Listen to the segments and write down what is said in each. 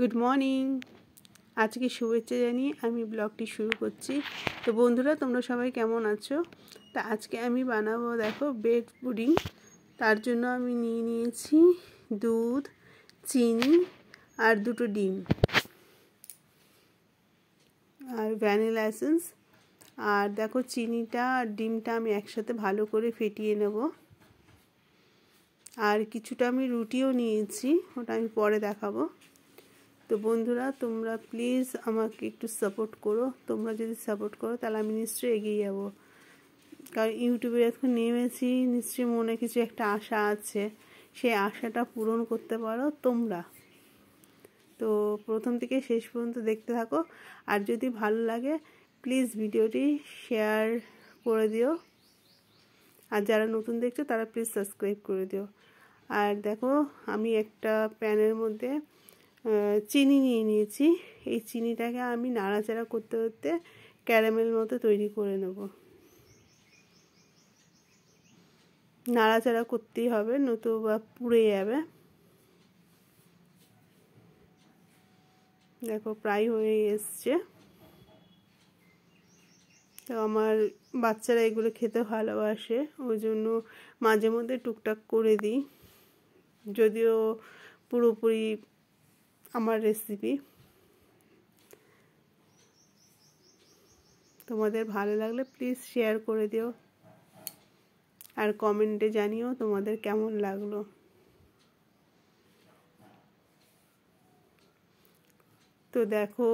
good morning আজকে শুভেচ্ছা জানিয়ে আমি ব্লগটি শুরু করছি তো বন্ধুরা তোমরা সবাই কেমন আছো তা আজকে আমি বানাবো দেখো ব্রেড পুডিং তার জন্য আমি নিয়ে নিয়েছি দুধ চিনি আর দুটো ডিম আর ভ্যানিলা এসেন্স আর দেখো চিনিটা আর ডিমটা আমি একসাথে ভালো করে ফেটিয়ে নেব আর কিছুটা আমি রুটিও নিয়েছি ওটা আমি পরে দেখাবো তো বন্ধুরা তোমরা প্লিজ আমাকে একটু সাপোর্ট করো তোমরা যদি সাপোর্ট করো তাহলে আমি নিশ্চয়ই এগিয়ে যাবো কারণ ইউটিউবে এখন নেমেছি নিশ্চয়ই মনে কিছু একটা আশা আছে সেই আশাটা পূরণ করতে পারো তোমরা তো প্রথম থেকে শেষ পর্যন্ত দেখতে থাকো আর যদি ভালো লাগে প্লিজ ভিডিওটি শেয়ার করে দিও আর যারা নতুন দেখছো তারা প্লিজ সাবস্ক্রাইব করে দিও আর দেখো আমি একটা প্যানের মধ্যে চিনি নিয়ে নিয়েছি এই চিনিটাকে আমি নাড়াচাড়া করতে করতে ক্যারামেল মতো তৈরি করে নেব নাড়াচাড়া করতেই হবে নতো বা পুড়ে যাবে দেখো প্রায় হয়ে এসছে তো আমার বাচ্চারা এগুলো খেতে ভালোবাসে ওই জন্য মাঝে মধ্যে টুকটাক করে দিই যদিও পুরোপুরি আমার রেসিপি তোমাদের ভালো লাগলে প্লিজ শেয়ার করে দিও আর কমেন্টে জানিও তোমাদের কেমন লাগলো তো দেখো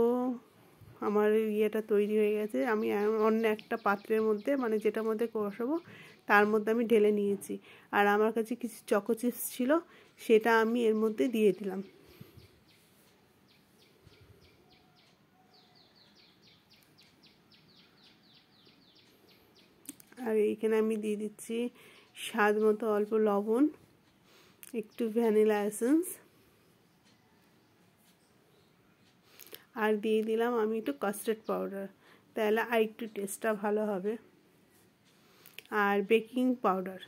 আমার ইয়েটা তৈরি হয়ে গেছে আমি অন্য একটা পাত্রের মধ্যে মানে যেটার মধ্যে কষাবো তার মধ্যে আমি ঢেলে নিয়েছি আর আমার কাছে কিছু চকো চিপস ছিল সেটা আমি এর মধ্যে দিয়ে দিলাম আর এইখানে আমি দিয়ে দিচ্ছি স্বাদ মতো অল্প লবণ একটু ভ্যানিলা এসেন্স আর দিয়ে দিলাম আমি একটু কাস্টার্ড পাউডার তাহলে আর একটু টেস্টটা ভালো হবে আর বেকিং পাউডার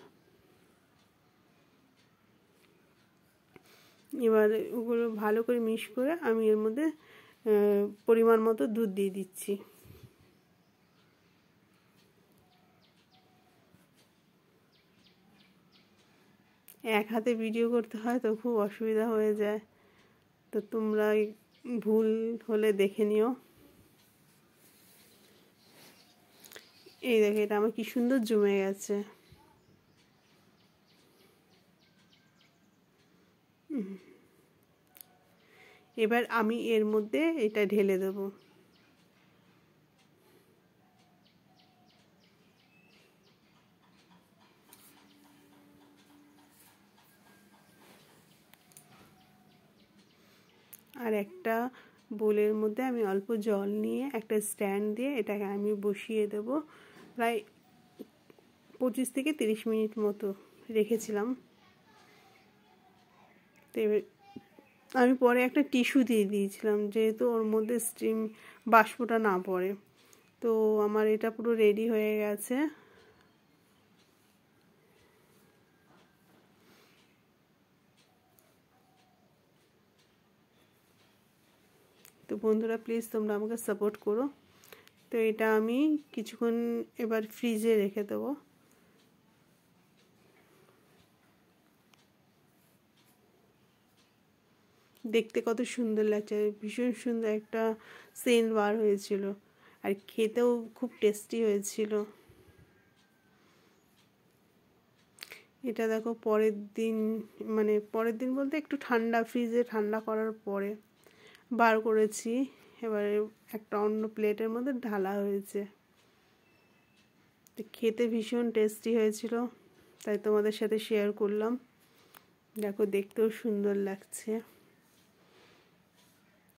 এবার ওগুলো ভালো করে মিশ করে আমি এর মধ্যে পরিমাণ মতো দুধ দিয়ে দিচ্ছি এক হাতে ভিডিও করতে হয় তো খুব অসুবিধা হয়ে যায় তো তোমরা ভুল হলে দেখে নিও এই দেখো এটা আমার কি সুন্দর জমে গেছে এবার আমি এর মধ্যে এটা ঢেলে দেবো আর একটা বোলের মধ্যে আমি অল্প জল নিয়ে একটা স্ট্যান্ড দিয়ে এটাকে আমি বসিয়ে দেব প্রায় পঁচিশ থেকে তিরিশ মিনিট মতো রেখেছিলাম তো আমি পরে একটা টিস্যু দিয়ে দিয়েছিলাম যেহেতু ওর মধ্যে স্টিম বাষ্পটা না পড়ে তো আমার এটা পুরো রেডি হয়ে গেছে তো বন্ধুরা প্লিজ তোমরা আমাকে সাপোর্ট করো তো এটা আমি কিছুক্ষণ এবার ফ্রিজে রেখে দেবো দেখতে কত সুন্দর লাগছে ভীষণ সুন্দর একটা সেন্ট বার হয়েছিল আর খেতেও খুব টেস্টি হয়েছিল এটা দেখো পরের দিন মানে পরের দিন বলতে একটু ঠান্ডা ফ্রিজে ঠান্ডা করার পরে বার করেছি এবারে একটা অন্য প্লেটের মধ্যে ঢালা হয়েছে খেতে ভীষণ টেস্টি হয়েছিল তাই তোমাদের সাথে শেয়ার করলাম দেখো দেখতেও সুন্দর লাগছে